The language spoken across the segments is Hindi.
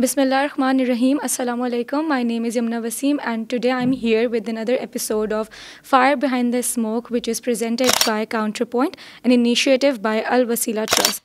Bismillah ar-Rahman ar-Rahim. Assalamu alaikum. My name is Yamna Wasim and today I'm here with another episode of Fire Behind the Smoke which is presented by Counterpoint, an initiative by Al Wasila Trust.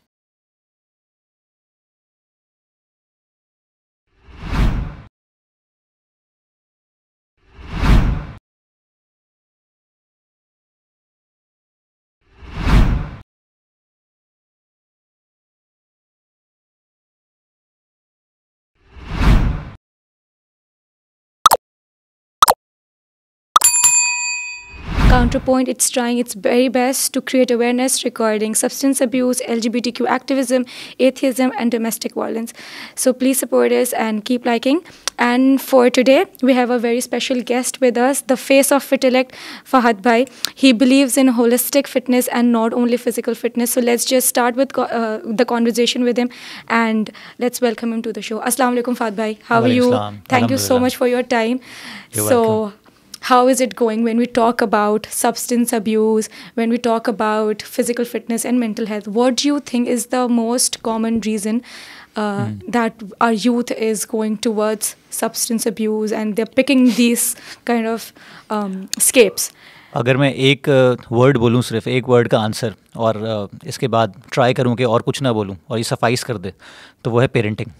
Counterpoint, it's trying its very best to create awareness regarding substance abuse, LGBTQ activism, atheism, and domestic violence. So please support us and keep liking. And for today, we have a very special guest with us, the face of Fitilect, Fahad Bhai. He believes in holistic fitness and not only physical fitness. So let's just start with uh, the conversation with him and let's welcome him to the show. Assalamu alaikum, Fahad Bhai. How are you? Thank you so much for your time. You're so, welcome how is it going when we talk about substance abuse, when we talk about physical fitness and mental health? What do you think is the most common reason uh, mm. that our youth is going towards substance abuse and they're picking these kind of um, escapes? अगर मैं एक वर्ड बोलूं सिर्फ एक वर्ड का आंसर और इसके बाद ट्राई करूं कि और कुछ ना बोलूं और ये सफाइस कर दे तो वो है पेरेंटिंग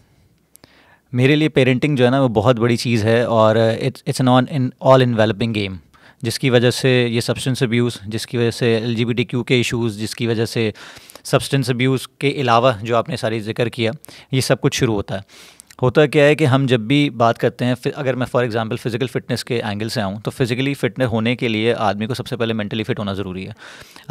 मेरे लिए पेरेंटिंग जो है ना वो बहुत बड़ी चीज़ है और it's it's an on in all enveloping game जिसकी वजह से ये सब्सटेंस अब्यूज़ जिसकी वजह से एल क्यू के इशूज़ जिसकी वजह से सब्सटेंस अब्यूज़ के अलावा जो आपने सारी जिक्र किया ये सब कुछ शुरू होता है होता क्या है कि हम जब भी बात करते हैं अगर मैं फॉर एग्जांपल फिज़िकल फिटनेस के एंगल से आऊँ तो फिज़िकली फिटनेस होने के लिए आदमी को सबसे पहले मेंटली फिट होना ज़रूरी है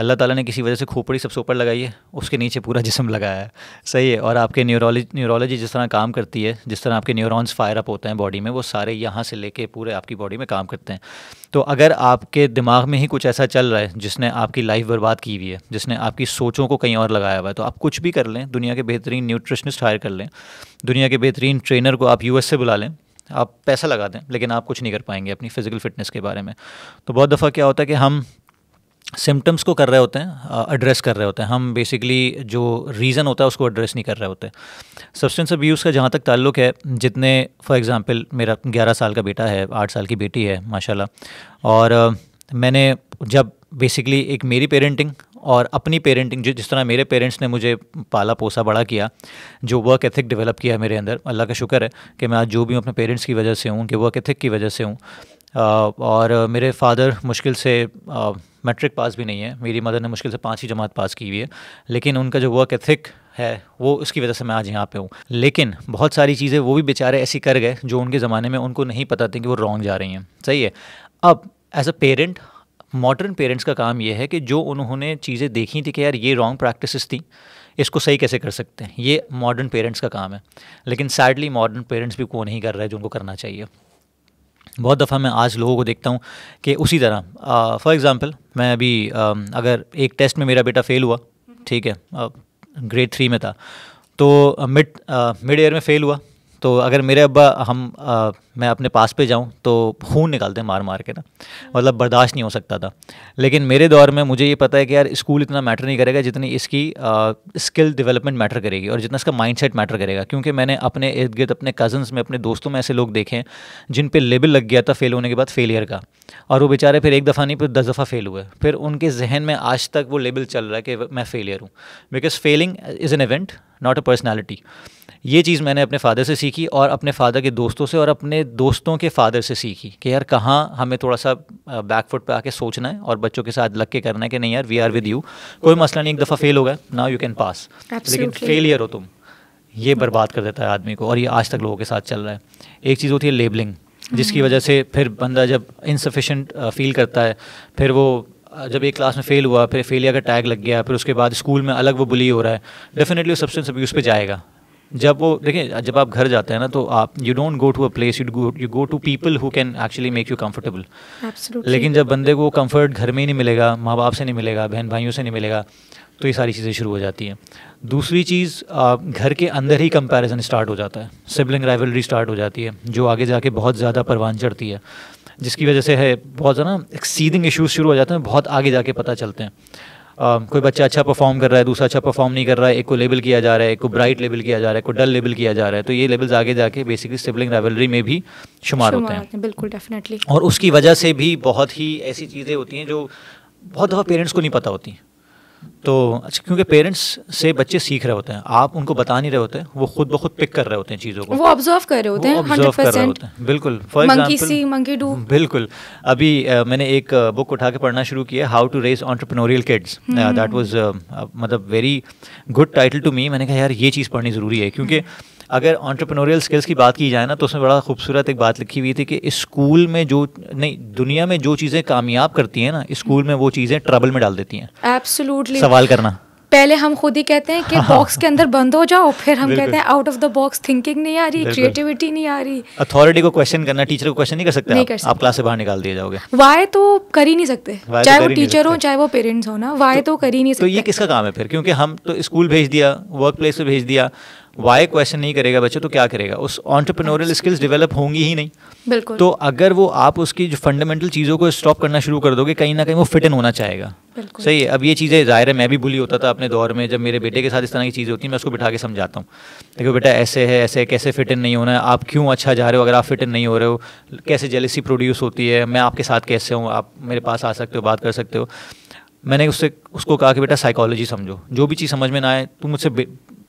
अल्लाह ताला ने किसी वजह से खोपड़ी सबसे ऊपर लगाई है उसके नीचे पूरा जिसम लगाया है सही है और आपके न्यूरोलॉजी न्यूरोलॉजी जिस तरह काम करती है जिस तरह आपके न्यूरोस फायर अप होते हैं बॉडी में वो सारे यहाँ से लेके पूरे आपकी बॉडी में काम करते हैं तो अगर आपके दिमाग में ही कुछ ऐसा चल रहा है जिसने आपकी लाइफ बर्बाद की हुई है जिसने आपकी सोचों को कहीं और लगाया हुआ है तो आप कुछ भी कर लें दुनिया के बेहतरीन न्यूट्रिशनिस्ट हायर कर लें दुनिया के बेहतरीन ट्रेनर को आप यू से बुला लें आप पैसा लगा दें लेकिन आप कुछ नहीं कर पाएंगे अपनी फ़िज़िकल फिटनेस के बारे में तो बहुत दफ़ा क्या होता है कि हम सिम्टम्स को कर रहे होते हैं एड्रेस uh, कर रहे होते हैं हम बेसिकली जो रीज़न होता है उसको एड्रेस नहीं कर रहे होते सब्सटेंस अब्यूज़ का जहाँ तक ताल्लुक है जितने फॉर एग्ज़ाम्पल मेरा ग्यारह साल का बेटा है आठ साल की बेटी है माशाल्लाह और uh, मैंने जब बेसिकली एक मेरी पेरेंटिंग और अपनी पेरेंटिंग जिस तरह मेरे पेरेंट्स ने मुझे पाला पोसा बड़ा किया जो वर्क एथिक डेवलप किया है मेरे अंदर अल्लाह का शुक्र है कि मैं आज जो भी हूँ अपने पेरेंट्स की वजह से हूँ कि वर्क एथिक की वजह से हूँ uh, और मेरे फादर मुश्किल से मैट्रिक पास भी नहीं है मेरी मदर ने मुश्किल से पाँच ही जमात पास की हुई है लेकिन उनका जो वर्क एथिक है वो उसकी वजह से मैं आज यहाँ पे हूँ लेकिन बहुत सारी चीज़ें वो भी बेचारे ऐसी कर गए जो उनके ज़माने में उनको नहीं पता थी कि वो रॉन्ग जा रही हैं सही है अब as a parent modern parents का काम यह है कि जो उन्होंने चीज़ें देखी थी कि यार ये रॉन्ग प्रैक्टिस थी इसको सही कैसे कर सकते हैं ये मॉडर्न पेरेंट्स का काम है लेकिन सैडली मॉडर्न पेरेंट्स भी वो नहीं कर रहे जो उनको करना चाहिए बहुत दफ़ा मैं आज लोगों को देखता हूँ कि उसी तरह फॉर एग्ज़ाम्पल मैं अभी आ, अगर एक टेस्ट में मेरा बेटा फ़ेल हुआ ठीक है ग्रेड थ्री में था तो मिड मिड ईयर में फ़ेल हुआ तो अगर मेरे अब्बा हम आ, मैं अपने पास पे जाऊँ तो खून निकालते हैं मार मार के ना मतलब बर्दाश्त नहीं हो सकता था लेकिन मेरे दौर में मुझे ये पता है कि यार स्कूल इतना मैटर नहीं करेगा जितनी इसकी स्किल डेवलपमेंट मैटर करेगी और जितना इसका माइंडसेट मैटर करेगा क्योंकि मैंने अपने इर्द गिर्द अपने कज़न्स में अपने दोस्तों में ऐसे लोग देखे हैं जिन पर लेबल लग गया था फेल होने के बाद फेलियर का और वो बेचारे फिर एक दफ़ा नहीं फिर दस दफ़ा फेल हुए फिर उनके जहन में आज तक वो लेबल चल रहा है कि मैं फेलियर हूँ because failing is an event not a personality ये चीज़ मैंने अपने फादर से सीखी और अपने फादर के दोस्तों से और अपने दोस्तों के फादर से सीखी कि यार कहाँ हमें थोड़ा सा बैकफुट पे आके सोचना है और बच्चों के साथ लग के करना है कि नहीं यार वी आर विद यू कोई मसला नहीं एक दफ़ा फेल हो गया नाउ यू कैन पास लेकिन फेलियर हो तुम ये बर्बाद कर देता है आदमी को और ये आज तक लोगों के साथ चल रहा है एक चीज़ होती है लेबलिंग जिसकी हम्म। वजह से फिर बंदा जब इनसफिशेंट फील करता है फिर वो जब एक क्लास में फ़ेल हुआ फिर फेलियर का टैग लग गया फिर उसके बाद स्कूल में अलग वो बुली हो रहा है डेफिनेटली सब्सटेंस उस पर जाएगा जब वो देखें जब आप घर जाते हैं ना तो आप you don't go to a place you you go to people who can actually make you comfortable लेकिन जब बंदे को कंफर्ट घर में ही नहीं मिलेगा माँ बाप से नहीं मिलेगा बहन भाइयों से नहीं मिलेगा तो ये सारी चीज़ें शुरू हो जाती हैं दूसरी चीज़ घर के अंदर ही कंपैरिजन स्टार्ट हो जाता है सिबलिंग राइवलरी स्टार्ट हो जाती है जो आगे जाके बहुत ज़्यादा परवान चढ़ती है जिसकी वजह से है बहुत ज़्यादा एक्सीडिंग इशूज़ शुरू हो जाते हैं बहुत आगे जाके पता चलते हैं Uh, कोई बच्चा अच्छा परफॉर्म कर रहा है दूसरा अच्छा परफॉर्म नहीं कर रहा है एक को लेबल किया जा रहा है एक को ब्राइट लेबल किया जा रहा है एक को डल लेबल किया जा रहा है तो ये लेबल्स आगे जाके बेसिकली सिबलिंग रेवलरी में भी शुमार होते हैं बिल्कुल डेफिनेटली और उसकी वजह से भी बहुत ही ऐसी चीज़ें होती हैं जो बहुत दफ़ा पेरेंट्स को नहीं पता होती तो अच्छा क्योंकि पेरेंट्स से बच्चे सीख रहे होते हैं आप उनको बता नहीं रहे होते वो खुद ब खुद पिक कर रहे होते हैं चीज़ों को वो ऑब्जर्व कर रहे होते हैं ऑब्जर्व कर रहे होते हैं बिल्कुल फॉर एग्जांपल बिल्कुल अभी uh, मैंने एक बुक उठा के पढ़ना शुरू किया how to raise entrepreneurial kids that was मतलब very good title to me मैंने कहा यार ये चीज़ पढ़नी ज़रूरी है क्योंकि hmm. अगर ऑन्टरप्रनोरियल स्किल्स की बात की जाए ना तो उसमें बड़ा खूबसूरत एक बात लिखी हुई थी कि स्कूल में जो नहीं दुनिया में जो चीज़ें कामयाब करती हैं ना स्कूल में वो चीज़ें ट्रबल में डाल देती हैं एब्सोल्युटली सवाल करना पहले हम खुद ही कहते हैं कि हाँ। बॉक्स के अंदर बंद हो जाओ फिर हम कहते हैं out of the box thinking नहीं आ रही क्रिएटिविटी नहीं आ रही अथॉरिटी को क्वेश्चन करना टीचर को क्वेश्चन नहीं कर सकते नहीं आप, आप क्लास से बाहर निकाल दिए जाओगे वाई तो कर ही नहीं सकते तो चाहे वो टीचर हो चाहे वो पेरेंट्स हो ना वाई तो, तो कर ही नहीं तो सकते ये किसका काम है फिर क्योंकि हम तो स्कूल भेज दिया वर्क प्लेस पर भेज दिया वाई क्वेश्चन नहीं करेगा बच्चों तो क्या करेगा उस ऑन्टरप्रनोरियल स्किल्स डेवलप होंगी ही नहीं बिल्कुल तो अगर वो आप उसकी जो फंडामेंटल चीज़ों को स्टॉप करना शुरू कर दोगे कहीं ना कहीं वो फिट इन होना चाहेगा सही है अब ये चीज़ें ज़ाहिर है मैं भी बुली होता था अपने दौर में जब मेरे बेटे के साथ इस तरह की चीज़ें होती हैं मैं उसको बिठा के समझाता हूँ देखो बेटा ऐसे है ऐसे है कैसे फिट इन नहीं होना है आप क्यों अच्छा जा रहे हो अगर आप फिट इन नहीं हो रहे हो कैसे जेलिसी प्रोड्यूस होती है मैं आपके साथ कैसे हूँ आप मेरे पास आ सकते हो बात कर सकते हो मैंने उससे उसको कहा कि बेटा साइकोलॉजी समझो जो भी चीज़ समझ में ना आए तुम मुझसे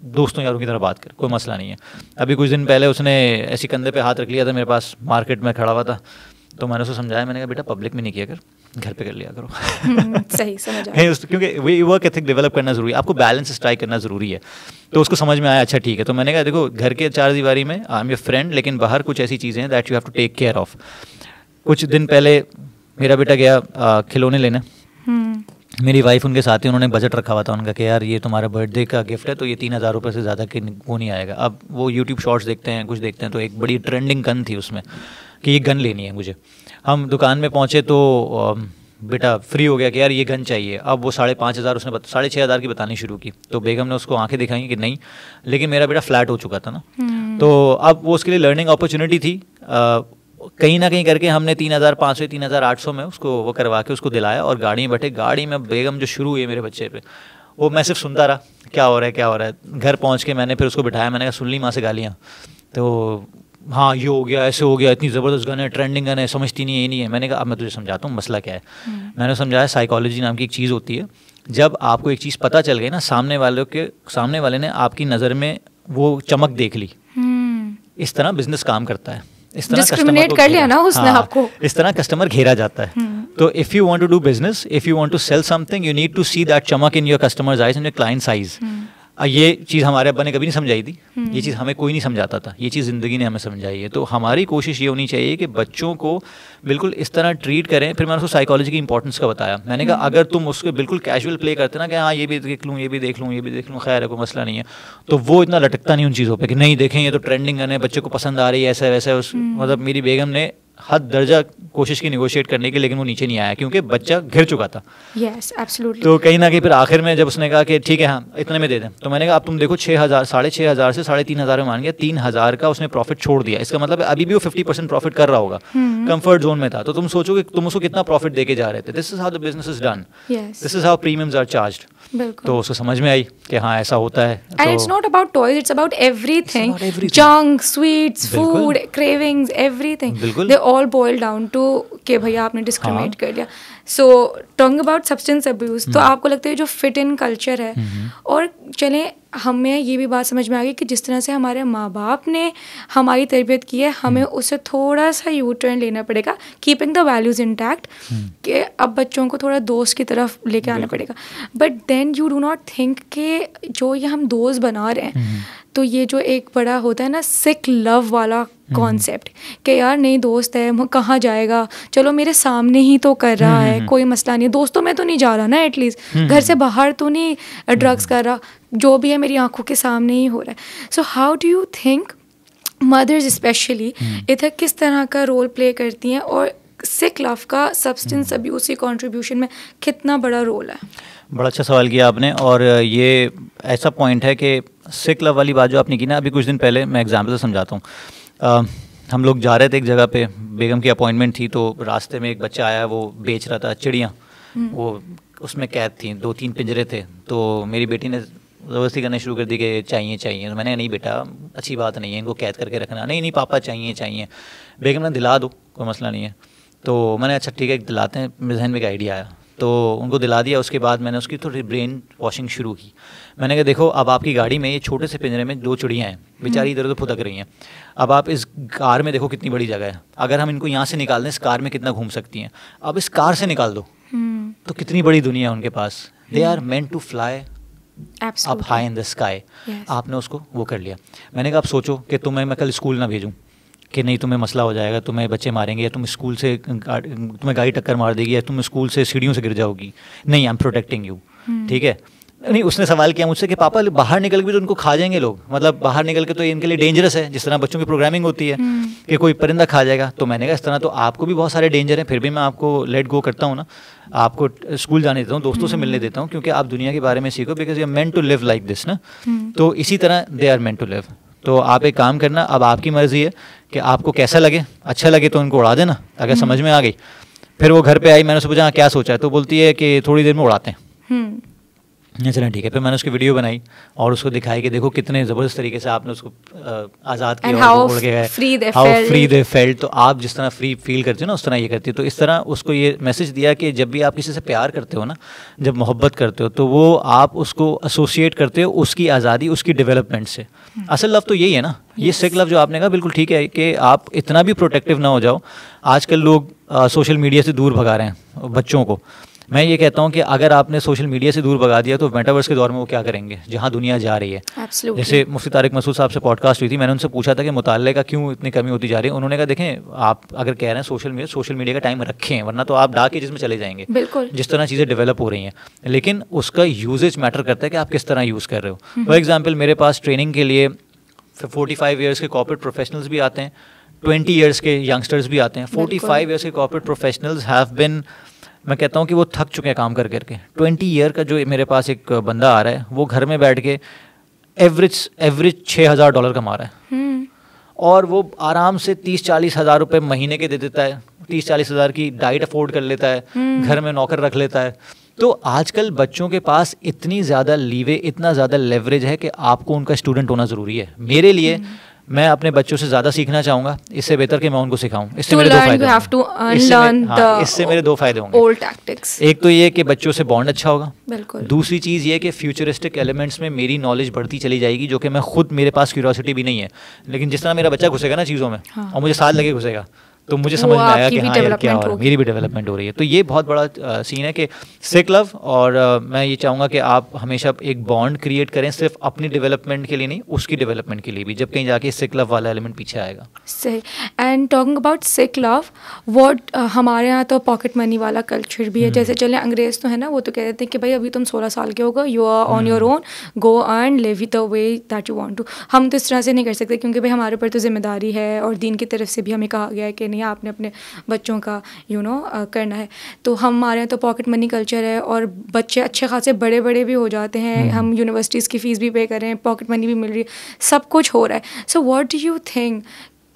दोस्तों यारों की तरह बात कर कोई मसला नहीं है अभी कुछ दिन पहले उसने ऐसी कंधे पे हाथ रख लिया था मेरे पास मार्केट में खड़ा हुआ था तो मैंने उसे समझाया मैंने कहा बेटा पब्लिक में नहीं किया कर घर पे कर लिया करो हम्म, सही समझ नहीं क्योंकि वे वर्क एथिक डेवलप करना ज़रूरी है आपको बैलेंस स्ट्राइक करना ज़रूरी है तो उसको समझ में आया अच्छा ठीक है तो मैंने कहा देखो घर के चार दीवारी में आई एम योर फ्रेंड लेकिन बाहर कुछ ऐसी चीज़ें हैं that you have to take care of कुछ दिन पहले मेरा बेटा गया खिलौने लेने हम्म। मेरी वाइफ उनके साथ ही उन्होंने बजट रखा हुआ था उनका कि यार ये तुम्हारा बर्थडे का गिफ्ट है तो ये तीन हज़ार रुपये से ज़्यादा कि वो नहीं आएगा अब वो यूट्यूब शॉर्ट्स देखते हैं कुछ देखते हैं तो एक बड़ी ट्रेंडिंग गन थी उसमें कि ये गन लेनी है मुझे हम दुकान में पहुँचे तो बेटा फ्री हो गया कि यार ये गन चाहिए अब वो साढ़े पाँच हज़ार उसने साढ़े छः हज़ार की बतानी शुरू की तो बेगम ने उसको आंखें दिखाई कि नहीं लेकिन मेरा बेटा फ्लैट हो चुका था ना हम्म। तो अब वो उसके लिए लर्निंग अपॉर्चुनिटी थी कहीं ना कहीं करके हमने तीन हज़ार पाँच सौ तीन हज़ार आठ सौ में उसको वो करवा के उसको दिलाया और गाड़ी में बैठे गाड़ी में बेगम जो शुरू हुई मेरे बच्चे पे वो मैं सिर्फ सुनता रहा क्या हो रहा है क्या हो रहा है घर पहुँच के मैंने फिर उसको बिठाया मैंने कहा सुन ली माँ से गालियाँ तो हाँ ये हो गया ऐसे हो गया इतनी ज़बरदस्त गन है ट्रेंडिंग गन है समझती नहीं ये नहीं है मैंने कहा अब मैं तुझे समझाता हूँ मसला क्या है हम्म। मैंने समझाया साइकोलॉजी नाम की एक चीज़ होती है जब आपको एक चीज़ पता चल गई ना सामने वालों के सामने वाले ने आपकी नज़र में वो चमक देख ली हम्म। इस तरह बिजनेस काम करता है इस तरह डिस्क्रिमिनेट कर लिया ना उसने हाँ, आपको इस तरह कस्टमर घेरा जाता है हम्म। तो if you want to do business if you want to sell something you need to see that चमक in your customers eyes in your clients eyes ये चीज़ हमारे अब्बा ने कभी नहीं समझाई थी हम्म। ये चीज़ हमें कोई नहीं समझाता था ये चीज़ ज़िंदगी ने हमें समझाई है तो हमारी कोशिश ये होनी चाहिए कि बच्चों को बिल्कुल इस तरह ट्रीट करें फिर मैंने उसको साइकोलॉजी की इंपॉर्टेंस का बताया मैंने कहा हम्म। अगर तुम उसको बिल्कुल कैजुअल प्ले करते ना कि हाँ ये भी देख लूँ ये भी देख लूँ ये भी देख लूँ खैर है कोई मसला नहीं है तो वो इतना लटकता नहीं उन चीज़ों पर कि नहीं देखें ये तो ट्रेंडिंग करने बच्चों को पसंद आ रही है ऐसा वैसा उस हम्म। मतलब मेरी बेगम ने हद दर्जा कोशिश की निगोशिएट करने की लेकिन वो नीचे नहीं आया क्योंकि बच्चा घिर चुका था यस yes, तो कहीं ना कहीं फिर आखिर में जब उसने कहा कि ठीक है हाँ इतने में दे दें तो मैंने कहा अब तुम देखो छः हज़ार साढ़े छः हज़ार से साढ़े तीन हज़ार में मान गया तीन हज़ार का उसने प्रॉफिट छोड़ दिया इसका मतलब अभी भी वो फिफ्टी परसेंट प्रॉफिट कर रहा होगा कम्फर्ट हम्म। जोन में था तो तुम सोचो कि तुम उसको कितना प्रॉफिट दे के जा रहे थे this is how the business is done this is how premium are charge तो उसको समझ में आई कि हाँ ऐसा होता है and it's not about toys it's about everything junk sweets food cravings everything they all down to भैया आपने डिस्क्रिमिनेट हाँ। कर लिया so talking about substance abuse तो हम्म। आपको लगता है जो फिट इन कल्चर है हम्म। और चले हमें ये भी बात समझ में आ गई कि जिस तरह से हमारे माँ बाप ने हमारी तरबियत की है हमें हम्म। उसे थोड़ा सा यू टर्न लेना पड़ेगा कीपिंग द वैल्यूज़ इंटैक्ट कि अब बच्चों को थोड़ा दोस्त की तरफ लेके आना पड़ेगा but then you do not think कि जो ये हम दोस्त बना रहे हैं हम्म। तो ये जो एक बड़ा होता है ना सिक लव वाला कॉन्सेप्ट हम्म। कि यार नहीं दोस्त है कहाँ जाएगा चलो मेरे सामने ही तो कर रहा हम्म, है हम्म। कोई मसला नहीं दोस्तों में तो नहीं जा रहा ना एटलीस्ट घर से बाहर तो नहीं ड्रग्स कर रहा जो भी है मेरी आंखों के सामने ही हो रहा है so how do you think mothers specially इधर किस तरह का रोल प्ले करती हैं और सिख लव का सब्सटेंस अब्यूज की कॉन्ट्रीब्यूशन में कितना बड़ा रोल है बड़ा अच्छा सवाल किया आपने और ये ऐसा पॉइंट है कि सिख लव वाली बात जो आपने की ना अभी कुछ दिन पहले मैं एग्जाम्पल से समझाता हूँ आ, हम लोग जा रहे थे एक जगह पे बेगम की अपॉइंटमेंट थी तो रास्ते में एक बच्चा आया वो बेच रहा था चिड़िया हम्म। वो उसमें कैद थी दो तीन पिंजरे थे तो मेरी बेटी ने ज़बरदस्ती करना शुरू कर दी कि चाहिए चाहिए तो मैंने नहीं बेटा अच्छी बात नहीं है इनको कैद करके रखना नहीं नहीं पापा चाहिए चाहिए बेगम ने दिला दो कोई मसला नहीं है तो मैंने अच्छा ठीक है दिलाते हैं मेरे जहन में एक आइडिया आया तो उनको दिला दिया उसके बाद मैंने उसकी थोड़ी ब्रेन वॉशिंग शुरू की मैंने कहा देखो अब आपकी गाड़ी में ये छोटे से पिंजरे में दो चिड़ियाँ हैं हम्म। बेचारी इधर उधर फुदक रही हैं अब आप इस कार में देखो कितनी बड़ी जगह है अगर हम इनको यहाँ से निकाल दें इस कार में कितना घूम सकती हैं अब इस कार से निकाल दो हम्म। तो कितनी बड़ी दुनिया है उनके पास they are meant to fly आप हाई इन द स्काई आपने उसको वो कर लिया मैंने कहा आप सोचो कि तुम्हें मैं कल स्कूल ना भेजूँ कि नहीं तुम्हें मसला हो जाएगा तुम्हें बच्चे मारेंगे या तुम स्कूल से तुम्हें गाड़ी टक्कर मार देगी या तुम स्कूल से सीढ़ियों से गिर जाओगी नहीं आई एम प्रोटेक्टिंग यू ठीक है नहीं उसने सवाल किया मुझसे कि पापा बाहर निकल के भी तो उनको खा जाएंगे लोग मतलब बाहर निकल के तो इनके लिए डेंजरस है जिस तरह बच्चों की प्रोग्रामिंग होती है हम्म। कि कोई परिंदा खा जाएगा तो मैंने कहा इस तरह तो आपको भी बहुत सारे डेंजर हैं फिर भी मैं आपको लेट गो करता हूँ ना आपको स्कूल जाने देता हूँ दोस्तों से हम्म। मिलने देता हूँ क्योंकि आप दुनिया के बारे में सीखो because you are to live like this ना हम्म। तो इसी तरह they are meant to live तो आप एक काम करना अब आपकी मर्ज़ी है कि आपको कैसा लगे अच्छा लगे तो उनको उड़ा देना अगर समझ में आ गई फिर वो घर पे आई मैंने उससे पूछा हाँ, क्या सोचा है तो बोलती है कि थोड़ी देर में उड़ाते हैं हम्म। हाँ, चलें ठीक है फिर मैंने उसकी वीडियो बनाई और उसको दिखाई कि देखो कितने ज़बरदस्त तरीके से आपने उसको आज़ाद किया और उड़ गया हाउ फ्री दे फेल्ट तो आप जिस तरह फ्री फील करते हो ना उस तरह ये करती है तो इस तरह उसको ये मैसेज दिया कि जब भी आप किसी से प्यार करते हो ना जब मोहब्बत करते हो तो वो आप उसको एसोसिएट करते हो उसकी आज़ादी उसकी डेवलपमेंट से असल लव तो यही है ना ये सिक लव जो आपने कहा बिल्कुल ठीक है कि आप इतना भी प्रोटेक्टिव ना हो जाओ आजकल लोग सोशल मीडिया से दूर भगा रहे हैं बच्चों को मैं ये कहता हूँ कि अगर आपने सोशल मीडिया से दूर भगा दिया तो मेटावर्स के दौर में वो क्या करेंगे जहाँ दुनिया जा रही है Absolutely. जैसे मुफ्ती तारिक मसूद साहब से पॉडकास्ट हुई थी मैंने उनसे पूछा था कि मुताले का क्यों इतनी कमी होती जा रही है उन्होंने कहा देखें आप अगर कह रहे हैं सोशल मीडिया सोशल मीडिया का टाइम रखें वरना तो आप डाक एजेस में चले जाएंगे बिल्कुल जिस तरह चीज़ें डेवलप हो रही हैं लेकिन उसका यूजेज मैटर करता है कि आप किस तरह यूज़ कर रहे हो फॉर एग्जाम्पल हम्म। मेरे पास ट्रेनिंग के लिए फोर्टी फाइव ईयर्स के कॉपरेट प्रोफेशनल्स भी आते हैं ट्वेंटी ईयर्स के यंगस्टर्स भी आते हैं फोर्टी फाइव ईयर्स के कॉपरेट प्रोफेशनल्स हैव बिन मैं कहता हूँ कि वो थक चुके हैं काम कर करके ट्वेंटी ईयर का जो मेरे पास एक बंदा आ रहा है वो घर में बैठ के एवरेज एवरेज छः हज़ार डॉलर कमा रहा है हम्म। और वो आराम से तीस चालीस हज़ार रुपये महीने के दे देता है तीस चालीस हज़ार की डाइट अफोर्ड कर लेता है हम्म। घर में नौकर रख लेता है तो आजकल बच्चों के पास इतनी ज़्यादा लीवे इतना ज़्यादा लेवरेज है कि आपको उनका स्टूडेंट होना ज़रूरी है मेरे लिए हम्म। मैं अपने बच्चों से ज़्यादा सीखना चाहूंगा इससे बेहतर कि मैं उनको सिखाऊं इससे मेरे दो फायदे uh, हाँ, इससे मेरे दो फायदे होंगे एक तो ये कि बच्चों से बॉन्ड अच्छा होगा दूसरी चीज़ ये कि फ्यूचरिस्टिक एलिमेंट्स में मेरी नॉलेज बढ़ती चली जाएगी जो कि मैं खुद मेरे पास क्यूरोसिटी भी नहीं है लेकिन जिस तरह मेरा बच्चा घुसेगा ना चीज़ों में हाँ। और मुझे साल लगे घुसेगा तो मुझे समझ में आया कि हाँ यार क्या हो मेरी भी डेवलपमेंट हो रही है तो ये बहुत बड़ा सीन है कि सिक लव और मैं ये चाहूँगा कि आप हमेशा एक बॉन्ड क्रिएट करें सिर्फ अपनी डेवलपमेंट के लिए नहीं उसकी डेवलपमेंट के लिए भी जब कहीं जाके सिक लव वाला एलिमेंट पीछे आएगा सही and talking about sick love what हमारे यहाँ तो पॉकेट मनी वाला कल्चर भी है हम्म। जैसे चले अंग्रेज तो है ना वो तो कह देते हैं कि भाई अभी तुम सोलह साल के होगा you are on your own go and live the way that you want to हम तो इस तरह से नहीं कर सकते क्योंकि भाई हमारे ऊपर तो जिम्मेदारी है और दीन की तरफ से भी हमें कहा गया है कि नहीं है आपने अपने बच्चों का यू you नो know, करना है तो हमारे यहाँ तो पॉकेट मनी कल्चर है और बच्चे अच्छे खासे बड़े बड़े भी हो जाते हैं हम्म। हम यूनिवर्सिटीज़ की फ़ीस भी पे करें पॉकेट मनी भी मिल रही है सब कुछ हो रहा है so what do you think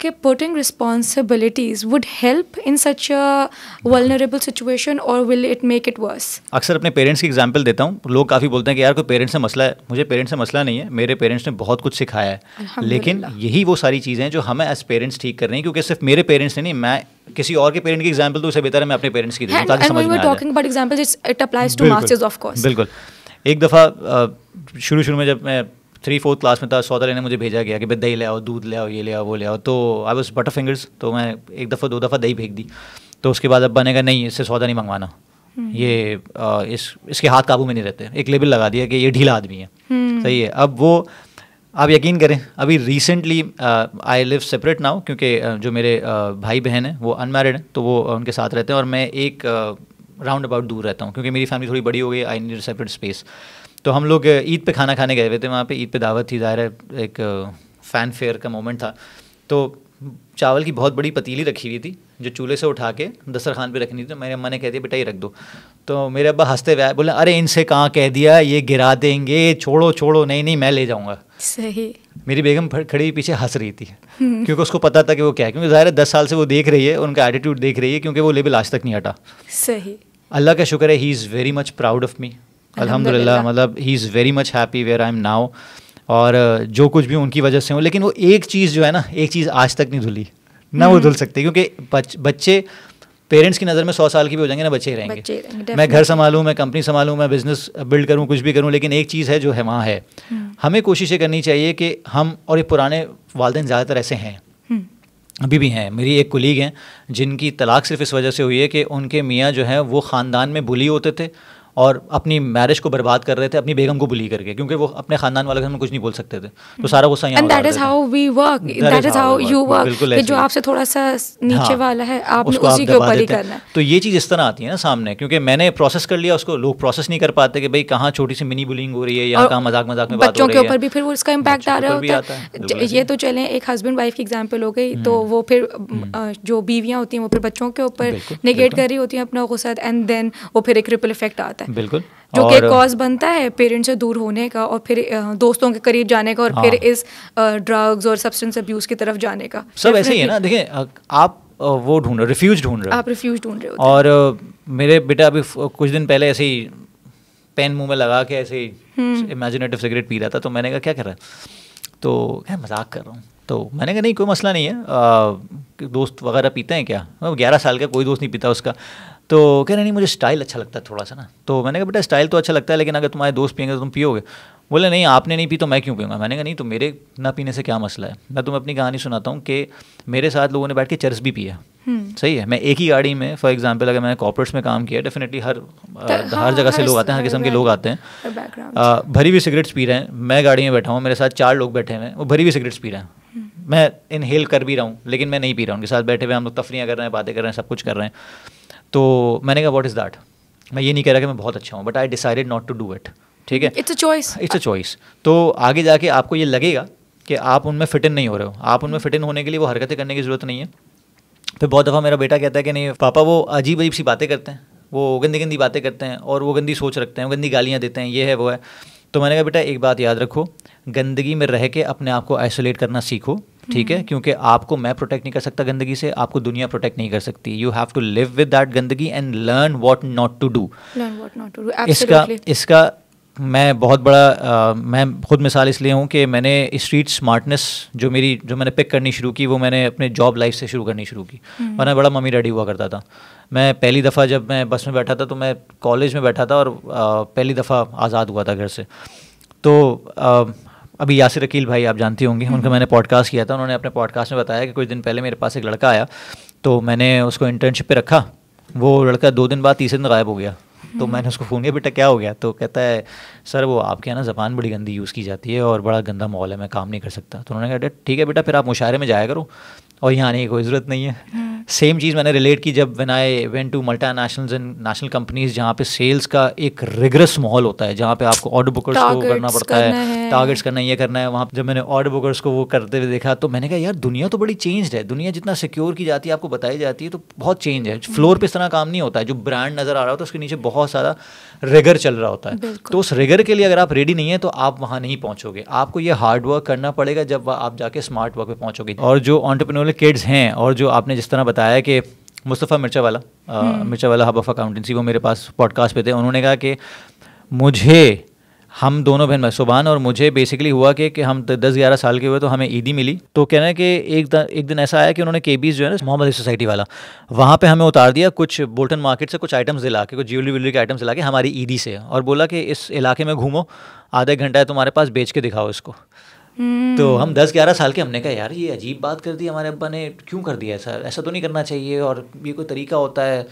कि putting responsibilities would help in such a vulnerable situation or will it make it worse? अक्सर अपने पेरेंट्स की एग्जाम्पल देता हूँ लोग काफ़ी बोलते हैं कि यार कोई पेरेंट्स से मसला है मुझे पेरेंट्स से मसला नहीं है मेरे पेरेंट्स ने बहुत कुछ सिखाया है लेकिन यही वो सारी चीज़ें हैं जो हमें एज पेरेंट्स ठीक कर रहे हैं क्योंकि सिर्फ मेरे पेरेंट्स ने नहीं मैं किसी और के पेरेंट की एग्जाम्पल तो उसे बेहतर है मैं अपने पेरेंट्स की दूँ ताकि एक दफ़ा शुरू शुरू में जब मैं थ्री फोर्थ क्लास में था सौदा लेने मुझे भेजा गया कि भाई दही ले आओ दूध ले आओ ये ले आओ वो ले आओ तो आई वॉज बटर फिंगर्स तो मैं एक दफ़ा दो दफ़ा दही फेंक दी तो उसके बाद अब बनेगा नहीं इससे सौदा नहीं मंगवाना हम्म। ये आ, इस इसके हाथ काबू में नहीं रहते एक लेबल लगा दिया कि ये ढीला आदमी है हम्म। सही है अब वो आप यकीन करें अभी recently I live separate now क्योंकि जो मेरे आ, भाई बहन हैं वो अनमेरिड हैं तो वो उनके साथ रहते हैं और मैं एक राउंड अबाउट दूर रहता हूँ क्योंकि मेरी फैमिली थोड़ी बड़ी हो गई आई नीड सेपरेट स्पेस तो हम लोग ईद पे खाना खाने गए हुए थे वहाँ पे ईद पे दावत थी ज़ाहिर है एक फ़ैन फेयर का मोमेंट था तो चावल की बहुत बड़ी पतीली रखी हुई थी जो चूल्हे से उठा के दस्तरखान पे रखनी थी तो मेरे अम्मा ने कह दिया बेटा ये रख दो तो मेरे अब्बा हंसते हुए बोले अरे इनसे कहाँ कह दिया ये गिरा देंगे छोड़ो छोड़ो नहीं नहीं मैं ले जाऊँगा सही मेरी बेगम खड़ी पीछे हंस रही थी हम्म। क्योंकि उसको पता था कि वो क्या है क्योंकि ज़ाहिर दस साल से वो देख रही है उनका एटीट्यूड देख रही है क्योंकि वो लेबल आज तक नहीं हटा सही अल्लाह का शुक्र है he is very much proud of me अल्हम्दुलिल्लाह मतलब he is very much happy where I am now और uh, जो कुछ भी उनकी वजह से हो लेकिन वो एक चीज़ जो है ना एक चीज़ आज तक नहीं धुली ना वो हम्म। धुल सकते क्योंकि बच्चे पेरेंट्स की नज़र में सौ साल की भी हो जाएंगे ना बच्चे ही रहेंगे बच्चे मैं घर संभालूँ मैं कंपनी संभालूँ मैं बिज़नेस बिल्ड करूँ कुछ भी करूँ लेकिन एक चीज़ है जो है वहाँ है हम्म। हमें कोशिशें करनी चाहिए कि हम और ये पुराने वालदेन ज़्यादातर ऐसे हैं हम्म। अभी भी हैं मेरी एक कुलीग हैं जिनकी तलाक सिर्फ इस वजह से हुई है कि उनके मियाँ जो हैं वो ख़ानदान में बुली होते थे और अपनी मैरिज को बर्बाद कर रहे थे अपनी बेगम को बुली करके क्योंकि वो अपने खानदान वाले घर में कुछ नहीं बोल सकते थे तो hmm. सारा गुस्सा यहाँ that is how we work that is how you work जो आपसे थोड़ा सा नीचे हाँ। वाला है आप उसी के ऊपर ही करना तो ये चीज़ इस तरह आती है ना सामने क्योंकि मैंने प्रोसेस कर लिया उसको लोग प्रोसेस नहीं कर पाते कि भाई कहाँ छोटी सी मिनी बुलिंग हो रही है या कहाँ मजाक मजाक में बच्चों के ऊपर भी फिर वो इसका इम्पैक्ट आ रहा होता है ये तो चले एक हस्बैंड वाइफ की एग्जाम्पल हो गई तो हम्म। वो फिर हम्म। जो बीवियाँ होती हैं वो फिर बच्चों के ऊपर निगेट कर रही होती हैं अपना गुस्सा एंड देन वो फिर एक रिपल इफेक्ट आता है है बिल्कुल जो कि कॉज बनता है पेरेंट्स से दूर होने का और फिर दोस्तों के करीब जाने का और हाँ। फिर इस ड्रग्स और सब्सटेंस अब्यूज की तरफ जाने का सब ऐसे ही है ना देखें आप वो ढूंढ रहे रिफ्यूज ढूंढ रहे आप रिफ्यूज ढूंढ रहे हो और मेरे बेटा अभी कुछ दिन पहले ऐसे ही पेन मुंह में लगा के ऐसे ही इमेजिनेटिव हम्म। सिगरेट पी रहा था तो मैंने कहा क्या कर रहा है तो क्या मजाक कर रहा हूँ तो मैंने कहा नहीं कोई मसला नहीं है आ, दोस्त वगैरह पीते हैं क्या ग्यारह साल का कोई दोस्त नहीं पीता उसका तो कह रहे नहीं मुझे स्टाइल अच्छा लगता है थोड़ा सा ना तो मैंने कहा बेटा स्टाइल तो अच्छा लगता है लेकिन अगर तुम्हारे दोस्त पियेंगे तो तुम पियोगे बोले नहीं आपने नहीं पी तो मैं क्यों पीऊँगा मैंने कहा नहीं तो मेरे ना पीने से क्या मसला है मैं तुम्हें अपनी कहानी सुनाता हूँ कि मेरे साथ लोगों ने बैठ के चर्स भी पिया हम्म। सही है मैं एक ही गाड़ी में फॉर एग्जाम्पल अगर मैंने कॉपरेट्स में काम किया डेफिनेटली हर तो हर हाँ, जगह से लोग आते हैं हर किस्म के लोग आते हैं भरी हुई सिगरेट्स पी रहे हैं मैं गाड़ी में बैठा हूँ मेरे साथ चार लोग बैठे हैं वो भरी हुई सिगरेट्स पी रहे हैं हम्म। मैं इनहेल कर भी रहा हूँ लेकिन मैं नहीं पी रहा हूँ उनके साथ बैठे हुए हम लोग तफरियाँ कर रहे हैं बातें कर रहे हैं सब कुछ कर रहे हैं तो मैंने कहा वॉट इज़ दैट मैं ये नहीं कह रहा कि मैं बहुत अच्छा हूँ but I decided not to do it ठीक है it's a choice it's a choice तो आगे जाके आपको ये लगेगा कि आप उनमें फिट इन नहीं हो रहे हो आप उनमें फिट इन होने के लिए वो हरकतें करने की ज़रूरत नहीं है फिर बहुत दफ़ा मेरा बेटा कहता है कि नहीं पापा वो अजीब अजीब सी बातें करते हैं वो गंदी गंदी बातें करते हैं और वो गंदी सोच रखते हैं गंदी गालियाँ देते हैं ये है वो है तो मैंने कहा बेटा एक बात याद रखो गंदगी में रह के अपने आप को आइसोलेट करना सीखो ठीक है हम्म। क्योंकि आपको मैं प्रोटेक्ट नहीं कर सकता गंदगी से आपको दुनिया प्रोटेक्ट नहीं कर सकती you have to live with that गंदगी and learn what not to do इसका इसका मैं बहुत बड़ा uh, मैं खुद मिसाल इसलिए हूँ कि मैंने स्ट्रीट स्मार्टनेस जो मेरी जो मैंने पिक करनी शुरू की वो मैंने अपने जॉब लाइफ से शुरू करनी शुरू की हम्म। वरना बड़ा मम्मी डैडी हुआ करता था मैं पहली दफ़ा जब मैं बस में बैठा था तो मैं कॉलेज में बैठा था और uh, पहली दफ़ा आज़ाद हुआ था घर से तो अभी यासिर अकील भाई आप जानते होंगे हम्म। उनका मैंने पॉडकास्ट किया था उन्होंने अपने पॉडकास्ट में बताया कि कुछ दिन पहले मेरे पास एक लड़का आया तो मैंने उसको इंटर्नशिप पे रखा वो लड़का दो दिन बाद तीसरे दिन गायब हो गया तो हम्म। मैंने उसको फ़ोन किया बेटा क्या हो गया तो कहता है सर वो आपके यहाँ ना ज़बान बड़ी गंदी यूज़ की जाती है और बड़ा गंदा माहौल है मैं काम नहीं कर सकता तो उन्होंने कहा ठीक है बेटा फिर आप मुशायरे में जाया करो और यहाँ आने की कोई ज़रूरत नहीं है हम्म। सेम चीज़ मैंने रिलेट की जब when I went to multinational and national companies जहाँ पे सेल्स का एक रिग्रेस माहौल होता है जहाँ पे आपको ऑर्डर बुकर्स को करना पड़ता है टारगेट्स करना ये करना है वहाँ जब मैंने ऑर्डर बुकर्स को वो करते हुए देखा तो मैंने कहा यार दुनिया तो बड़ी चेंज है दुनिया जितना सिक्योर की जाती है आपको बताई जाती है तो बहुत चेंज है फ्लोर हम्म। पर इस तरह काम नहीं होता है जो ब्रांड नज़र आ रहा होता है उसके नीचे बहुत सारा रेगर चल रहा होता है तो उस रेगर के लिए अगर आप रेडी नहीं है तो आप वहाँ नहीं पहुँचोगे आपको ये हार्ड वर्क करना पड़ेगा जब आप जाके स्मार्ट वर्क पर पहुँचोगे और जो ऑन्टरप्रनोर किड्स हैं और जो आपने जिस तरह बताया कि मुस्तफ़ा मिर्चा वाला हम्म। मिर्चा वाला हब ऑफ अकाउंटेंसी वो मेरे पास पॉडकास्ट पे थे उन्होंने कहा कि मुझे हम दोनों बहन भाई सुबहान और मुझे बेसिकली हुआ कि, कि हम दस ग्यारह साल के हुए तो हमें ईदी मिली तो कहना है कि एक दिन एक दिन ऐसा आया कि उन्होंने के जो है ना मोहम्मद सोसाइटी वाला वहाँ पे हमें उतार दिया कुछ बोल्टन मार्केट से कुछ आइटम्स दिला के कुछ ज्वेलरी व्यूलरी के आइटम्स दिला के हमारी ईदी से और बोला कि इस इलाके में घूमो आधा घंटा है तुम्हारे पास बेच के दिखाओ इसको तो हम दस ग्यारह साल के हमने कहा यार ये अजीब बात कर दी हमारे अब्बा ने क्यों कर दिया ऐसा ऐसा तो नहीं करना चाहिए और ये कोई तरीका होता है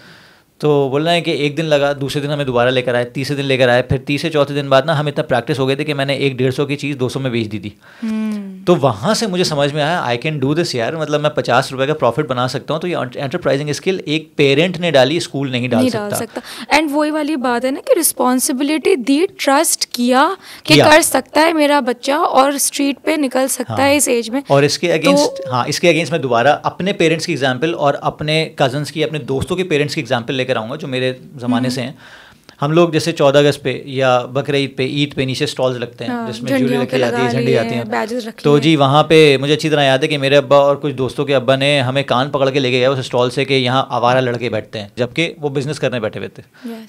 तो बोल रहे हैं कि एक दिन लगा दूसरे दिन हमें दोबारा लेकर आए तीसरे दिन लेकर आए फिर तीसरे चौथे दिन बाद ना हम इतना प्रैक्टिस हो गए थे कि मैंने एक डेढ़ सौ की चीज़ दो सौ में बेच दी थी हम्म। तो वहाँ से मुझे समझ में आया आई कैन डू दिस यार मतलब मैं पचास रुपये का प्रॉफिट बना सकता हूँ तो ये एंटरप्राइजिंग स्किल एक पेरेंट ने डाली स्कूल नहीं डाल नहीं सकता, एंड वही वाली बात है ना कि रिस्पॉन्सिबिलिटी दी ट्रस्ट किया कि कर सकता है मेरा बच्चा और स्ट्रीट पे निकल सकता हाँ, है इस एज में और इसके अगेंस्ट तो, हाँ इसके अगेंस्ट मैं दोबारा अपने पेरेंट्स की एग्जाम्पल और अपने कजन्स की अपने दोस्तों के पेरेंट्स की एग्जाम्पल लेकर आऊँगा जो मेरे ज़माने हम्म। से हैं हम लोग जैसे चौदह अगस्त पे या बकर ईद पे ईद पे नीचे स्टॉल्स लगते हैं हाँ, जिसमें जूली रखी जाती है झंडी आती हैं तो जी वहाँ पे मुझे अच्छी तरह याद है कि मेरे अब्बा और कुछ दोस्तों के अब्बा ने हमें कान पकड़ के लेके गया उस स्टॉल से कि यहाँ आवारा हाँ। लड़के बैठते हैं जबकि वो बिजनेस करने बैठे हुए थे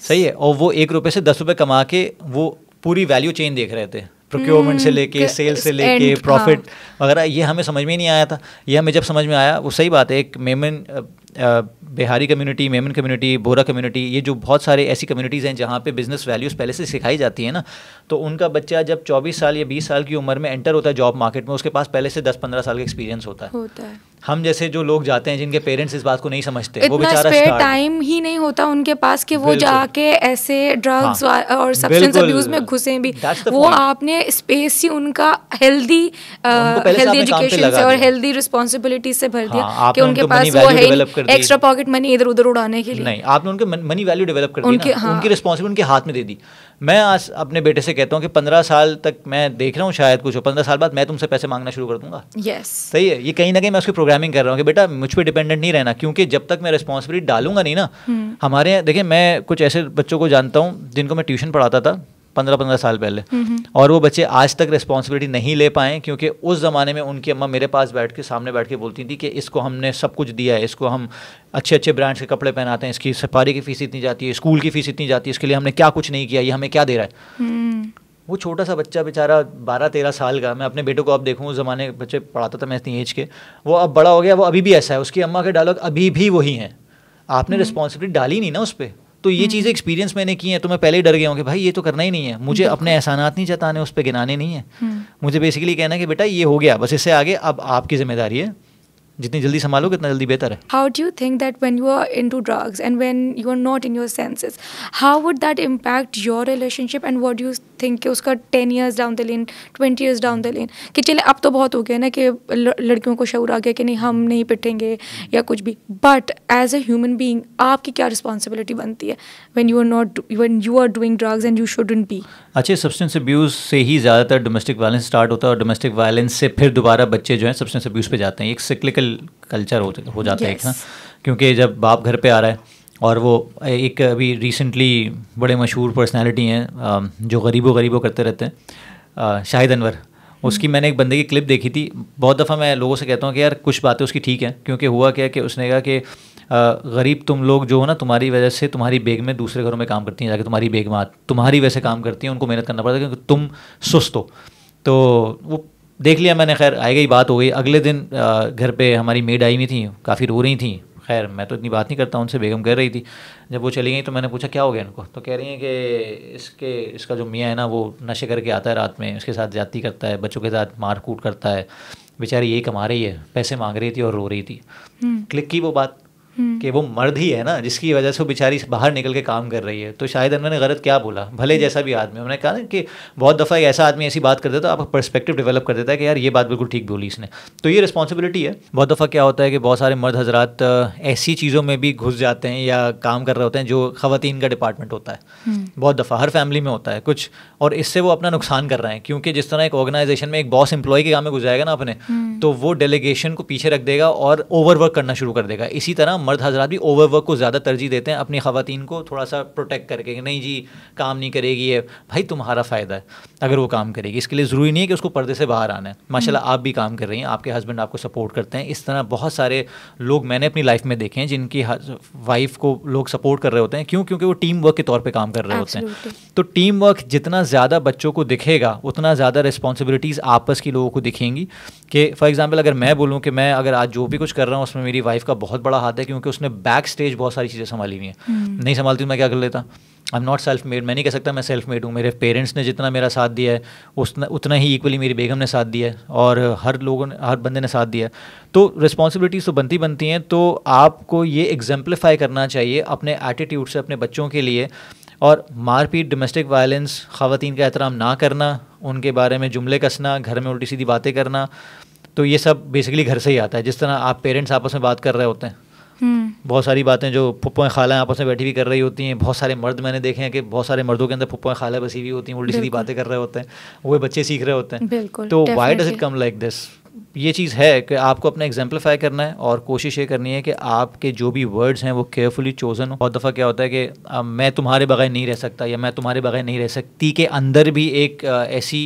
सही है और वो एक रुपये से दस रुपये कमा के वो पूरी वैल्यू चेन देख रहे थे प्रोक्योरमेंट से हम्म, लेके सेल से लेके प्रॉफिट हाँ। वगैरह ये हमें समझ में नहीं आया था ये हमें जब समझ में आया वो सही बात है एक Memon Bihari community Memon community Bohra community ये जो बहुत सारे ऐसी कम्युनिटीज़ हैं जहाँ पे बिज़नेस वैल्यूज़ पहले से सिखाई जाती है ना तो उनका बच्चा जब 24 साल या 20 साल की उम्र में एंटर होता है जॉब मार्केट में उसके पास पहले से 10-15 साल का एक्सपीरियंस होता है होता है हम जैसे जो लोग जाते हैं जिनके पेरेंट्स इस बात को नहीं समझते वो बेचारा टाइम ही नहीं होता उनके पास कि वो जाके ऐसे ड्रग्स हाँ, और सब्सटेंस अब्यूज में घुसे भी वो आपने स्पेस ही उनका हेल्दी हेल्दी एजुकेशन से और हेल्दी रिस्पॉन्सिबिलिटी से भर दिया हाँ, कि उनके पास वो है एक्स्ट्रा पॉकेट मनी इधर उधर उड़ाने के लिए नहीं आपने उनके मनी वैल्यू डेवलप कर उनके, दी ना हाँ। उनकी रिस्पॉन्सिबिलिटी उनके हाथ में दे दी मैं आज अपने बेटे से कहता हूँ कि पंद्रह साल तक मैं देख रहा हूँ शायद कुछ पंद्रह साल बाद मैं तुमसे पैसे मांगना शुरू कर दूंगा यस सही है ये कहीं ना कहीं मैं उसकी प्रोग्रामिंग कर रहा हूँ कि बेटा मुझ पर डिपेंडेंट नहीं रहना क्योंकि जब तक मैं रिस्पॉन्सिबिलिटी डालूंगा नहीं ना हम्म। हमारे देखिए मैं कुछ ऐसे बच्चों को जानता हूँ जिनको मैं ट्यूशन पढ़ाता था पंद्रह पंद्रह साल पहले और वो बच्चे आज तक रिस्पॉन्सिबिलिटी नहीं ले पाए क्योंकि उस ज़माने में उनकी अम्मा मेरे पास बैठ के सामने बैठ के बोलती थी कि इसको हमने सब कुछ दिया है इसको हम अच्छे अच्छे ब्रांड्स के कपड़े पहनाते हैं इसकी सफारी की फीस इतनी जाती है स्कूल की फीस इतनी जाती है इसके लिए हमने क्या कुछ नहीं किया ये हमें क्या दे रहा है हम्म। वो छोटा सा बच्चा बेचारा बारह तेरह साल का मैं अपने बेटे को अब देखूँ उस ज़माने के बच्चे पढ़ाता था मैं इतनी एज के वो अब बड़ा हो गया वो अभी भी ऐसा है उसकी अम्मा के डायलॉग अभी भी वही हैं आपने रिस्पॉन्सिबिलिटी हम्म। डाली नहीं ना उस पर तो ये हम्म। चीज़ें एक्सपीरियंस मैंने की हैं तो मैं पहले ही डर गया हूँ कि भाई ये तो करना ही नहीं है मुझे अपने एहसानात नहीं जताने उस पर गिनाने नहीं है हम्म। मुझे बेसिकली कहना है कि बेटा ये हो गया बस इससे आगे अब आपकी जिम्मेदारी है जितनी जल्दी संभालोगे उतना जल्दी बेहतर है how do think that when you are into drugs and when you are not in your senses how would that impact your relationship and what you think उसका ten years down the lane twenty years down the lane कि चले अब तो बहुत हो गया ना कि लड़कियों को शौर आ गया कि नहीं हम नहीं पिटेंगे या कुछ भी but as a human being आपकी क्या रिस्पॉन्सिबिलिटी बनती है when you are not when you are doing drugs and you shouldn't be अच्छे सब्सटेंस अब्यूज़ से ही ज़्यादातर डोमेस्टिक वायलेंस स्टार्ट होता है और डोमेस्टिक वायलेंस से फिर दोबारा बच्चे जो हैं सब्सटेंस अब्यूज़ पे जाते हैं एक सिक्लिकल कल्चर हो, हो जाता yes. है ना क्योंकि जब बाप घर पे आ रहा है और वो एक अभी रिसेंटली बड़े मशहूर पर्सनैलिटी हैं जो गरीबों गरीबों करते रहते हैं शाहिद अनवर हम्म। उसकी मैंने एक बंदे की क्लिप देखी थी बहुत दफ़ा मैं लोगों से कहता हूँ कि यार कुछ बातें उसकी ठीक हैं क्योंकि हुआ क्या कि उसने कहा कि गरीब तुम लोग जो हो ना तुम्हारी वजह से तुम्हारी बेग में दूसरे घरों में काम करती हैं जाके तुम्हारी बेग में तुम्हारी वजह से काम करती हैं उनको मेहनत करना पड़ता है क्योंकि तुम सुस्त हो तो वो देख लिया मैंने खैर आई गई बात हो गई अगले दिन घर पे हमारी मेड आई हुई थी काफ़ी रो रही थी खैर मैं तो इतनी बात नहीं करता उनसे बेगम कह रही थी जब वो चली गई तो मैंने पूछा क्या हो गया इनको तो कह रही हैं कि इसके इसका जो मियाँ है ना वो नशे करके आता है रात में उसके साथ जाती करता है बच्चों के साथ मार कूट करता है बेचारी यही कमा रही है पैसे मांग रही थी और रो रही थी हम्म। क्लिक की वो बात हम्म। कि वो मर्द ही है ना जिसकी वजह से वो बेचारी बाहर निकल के काम कर रही है तो शायद उन्होंने गलत क्या बोला भले हम्म। जैसा भी आदमी उन्होंने कहा कि बहुत दफ़ा ऐसा आदमी ऐसी बात कर देता है तो आपका परस्पेक्टिव डेवलप कर देता है कि यार ये बात बिल्कुल ठीक बोली इसने तो ये रिस्पॉन्सिबिलिटी है बहुत दफ़ा क्या होता है कि बहुत सारे मर्द हजरात ऐसी चीज़ों में भी घुस जाते हैं या काम कर रहे होते हैं जो खातन का डिपार्टमेंट होता है हम्म। बहुत दफ़ा हर फैमिली में होता है कुछ और इससे वो अपना नुकसान कर रहे हैं क्योंकि जिस तरह एक ऑर्गेनाइजेशन में एक बॉस एम्प्लॉय के काम में घुस जाएगा ना अपने तो वो डेलीगेशन को पीछे रख देगा और ओवरवर्क करना शुरू कर देगा इसी तरह मर्द हजरा भी ओवर वर्क को ज़्यादा तरजीह देते हैं अपनी खातन को थोड़ा सा प्रोटेक्ट करके कि नहीं जी काम नहीं करेगी ये भाई तुम्हारा फ़ायदा है अगर वो काम करेगी इसके लिए ज़रूरी नहीं है कि उसको पर्दे से बाहर आना है माशाला हम्म। आप भी काम कर रही हैं आपके हस्बैंड आपको सपोर्ट करते हैं इस तरह बहुत सारे लोग मैंने अपनी लाइफ में देखे हैं जिनकी वाइफ को लोग सपोर्ट कर रहे होते हैं क्यों क्योंकि वो टीम वर्क के तौर पर काम कर रहे होते हैं तो टीम वर्क जितना ज़्यादा बच्चों को दिखेगा उतना ज़्यादा रिस्पॉन्सिबिलिटीज़ आपस की लोगों को दिखेंगी कि फॉर एग्ज़ाम्पल अगर मैं बोलूँ कि मैं अगर आज जो भी कुछ कर रहा हूँ उसमें मेरी वाइफ का बहुत बड़ा हाथ है क्योंकि क्योंकि उसने बैक स्टेज बहुत सारी चीज़ें संभाली हुई हैं hmm. नहीं संभालती तो मैं क्या कर लेता I am not self made मैं नहीं कह सकता मैं सेल्फ मेड हूँ मेरे पेरेंट्स ने जितना मेरा साथ दिया है उसने उतना ही इक्वली मेरी बेगम ने साथ दिया है और हर लोगों ने हर बंदे ने साथ दिया है तो रिस्पॉन्सिबिलिटीज़ तो बनती बनती हैं तो आपको ये एग्जाम्पलीफाई करना चाहिए अपने एटीट्यूड से अपने बच्चों के लिए और मारपीट डोमेस्टिक वायलेंस ख़वान का एहतराम ना करना उनके बारे में जुमले कसना घर में उल्टी सीधी बातें करना तो ये सब बेसिकली घर से ही आता है जिस तरह आप पेरेंट्स आपस में बात कर रहे होते हैं हम्म। बहुत सारी बातें जो फुप्पोएँ खाला आपस में बैठी भी कर रही होती हैं बहुत सारे मर्द मैंने देखे हैं कि बहुत सारे मर्दों के अंदर फुप्पोएँ खाला बसी हुई होती हैं उल्टी सीधी बातें कर रहे होते हैं वो बच्चे सीख रहे होते हैं तो why does it come like this ये चीज़ है कि आपको अपना एग्जाम्पलीफाई करना है और कोशिश ये करनी है कि आपके जो भी वर्ड्स हैं वो केयरफुली चोजन हो बहुत दफ़ा क्या होता है कि मैं तुम्हारे बगैर नहीं रह सकता या मैं तुम्हारे बगैर नहीं रह सकती के अंदर भी एक ऐसी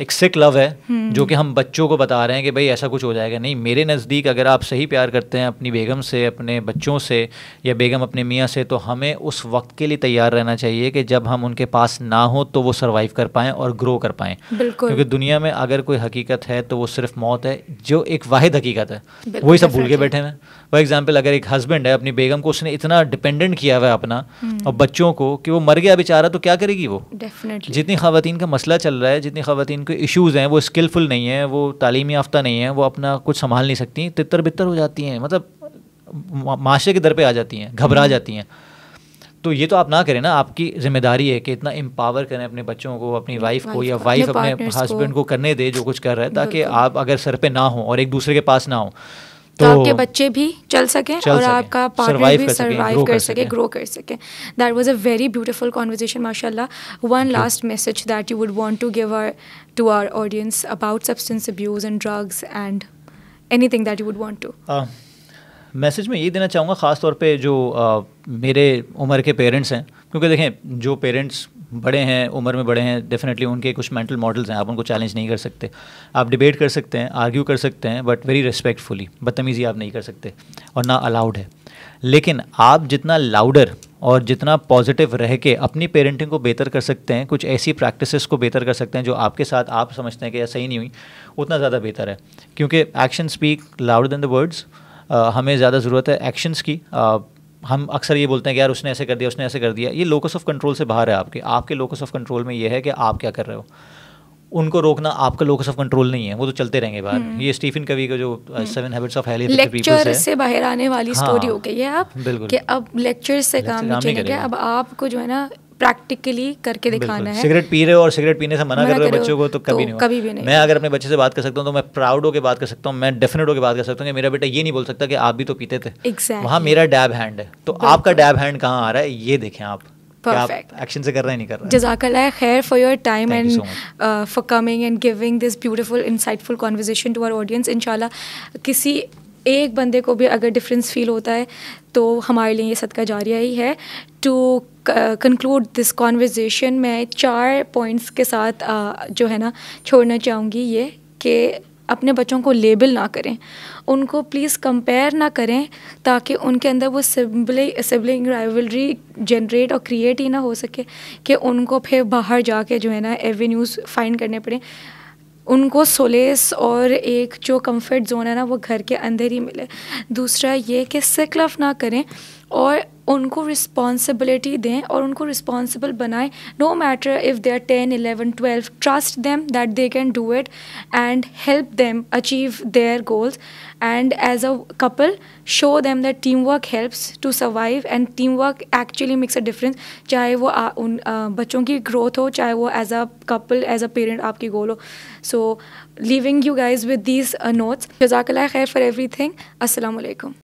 एक सिक लव है हम्म। जो कि हम बच्चों को बता रहे हैं कि भाई ऐसा कुछ हो जाएगा नहीं मेरे नज़दीक अगर आप सही प्यार करते हैं अपनी बेगम से अपने बच्चों से या बेगम अपने मियाँ से तो हमें उस वक्त के लिए तैयार रहना चाहिए कि जब हम उनके पास ना हो तो वो सर्वाइव कर पाएँ और ग्रो कर पाएँ क्योंकि दुनिया में अगर कोई हकीकत है तो वो सिर्फ मौत है जो एक वाद हकीकत है वही सब भूल के बैठे हैं फॉर एग्ज़ाम्पल अगर एक हस्बैंड है अपनी बेगम को उसने इतना डिपेंडेंट किया हुआ है अपना हम्म। और बच्चों को कि वो मर गया बेचारा तो क्या करेगी वो जितनी खातन का मसला चल रहा है जितनी खातन उनके इश्यूज़ हैं वो स्किलफुल नहीं है वो तालीम याफ्ता नहीं है वो अपना कुछ संभाल नहीं सकती तितर बितर हो जाती हैं मतलब माशरे के दर पे आ जाती हैं घबरा हम्म। जाती हैं तो ये तो आप ना करें ना आपकी जिम्मेदारी है कि इतना एम्पावर करें अपने बच्चों को अपनी वाइफ को या वाइफ अपने हस्बैंड को करने दे जो कुछ कर रहा है ताकि आप अगर सर पे ना हो और एक दूसरे के पास ना हो तो, तो, आपके बच्चे भी चल सकें चल और सके, आपका पार्टनर भी सर्वाइव कर सके ग्रो कर सके that was a very beautiful conversation माशाल्लाह one last message that you would want to give our to our audience about substance abuse and drugs and anything that you would want to message में ये देना चाहूँगा ख़ास तौर पे जो uh, मेरे उम्र के पेरेंट्स हैं क्योंकि देखें जो पेरेंट्स बड़े हैं उम्र में बड़े हैं डेफिनेटली उनके कुछ मेंटल मॉडल्स हैं आप उनको चैलेंज नहीं कर सकते आप डिबेट कर सकते हैं आर्ग्यू कर सकते हैं बट वेरी रिस्पेक्टफुली बदतमीज़ी आप नहीं कर सकते और ना अलाउड है लेकिन आप जितना लाउडर और जितना पॉजिटिव रह के अपनी पेरेंटिंग को बेहतर कर सकते हैं कुछ ऐसी प्रैक्टिसेस को बेहतर कर सकते हैं जो आपके साथ आप समझते हैं कि यह सही नहीं हुई उतना ज़्यादा बेहतर है क्योंकि action speak louder than the words हमें ज़्यादा ज़रूरत है एक्शंस की uh, हम अक्सर ये बोलते हैं कि यार उसने ऐसे कर दिया उसने ऐसे कर दिया ये लोकस ऑफ कंट्रोल से बाहर है आपके आपके लोकस ऑफ कंट्रोल में ये है कि आप क्या कर रहे हो उनको रोकना आपका लोकस ऑफ कंट्रोल नहीं है वो तो चलते रहेंगे बाहर हम्म। ये स्टीफन कवि का जो seven habits of highly lecture से बाहर आने वाली हाँ, स्टोरी हो गई है आप बिल्कुल कि अब लेक्चर से काम नहीं चलेगा अब आपको जो है ना प्रैक्टिकली करके दिखाना है सिगरेट पी रहे हो और सिगरेट पीने से मना, कर रहे हो बच्चों को तो कभी तो नहीं कभी भी नहीं मैं अगर अपने बच्चे से बात कर सकता हूँ तो मैं प्राउड होकर बात कर सकता हूँ मैं डेफिनेट होकर बात कर सकता हूँ कि मेरा बेटा ये नहीं बोल सकता कि आप भी तो पीते थे वहाँ मेरा डैब हैंड है तो आपका डैब हैंड कहाँ आ रहा है ये देखें आप एक्शन से कर रहे नहीं कर रहे जजाकल्ला खैर for your time and for coming and giving this beautiful insightful conversation to our audience इनशाला किसी एक बंदे को भी अगर डिफरेंस फील होता है तो हमारे लिए ये सदका जारी ही है टू कंक्लूड दिस कॉन्वर्जेसन मैं चार पॉइंट्स के साथ uh, जो है ना छोड़ना चाहूँगी ये कि अपने बच्चों को लेबल ना करें उनको प्लीज़ कंपेयर ना करें ताकि उनके अंदर वो सिबलिंग सिबलिंग राइवलरी जनरेट और क्रिएट ही ना हो सके कि उनको फिर बाहर जाके जो है ना एवेन्यूज़ फाइंड करने पड़े उनको सोलेस और एक जो कंफर्ट जोन है ना वो घर के अंदर ही मिले दूसरा ये कि सिक लव ना करें और उनको रिस्पॉन्सिबिलिटी दें और उनको रिस्पॉन्सिबल बनाएं no matter if they are ten eleven twelve trust them that they can do it and help them achieve their goals and as a couple show them that team work helps to survive and team work actually makes a difference चाहे वो आ, उन आ, बच्चों की ग्रोथ हो चाहे वो as a couple as a parent आपकी गोल हो so leaving you guys with these notes जजाकला खैर फॉर एवरी थिंग असलकम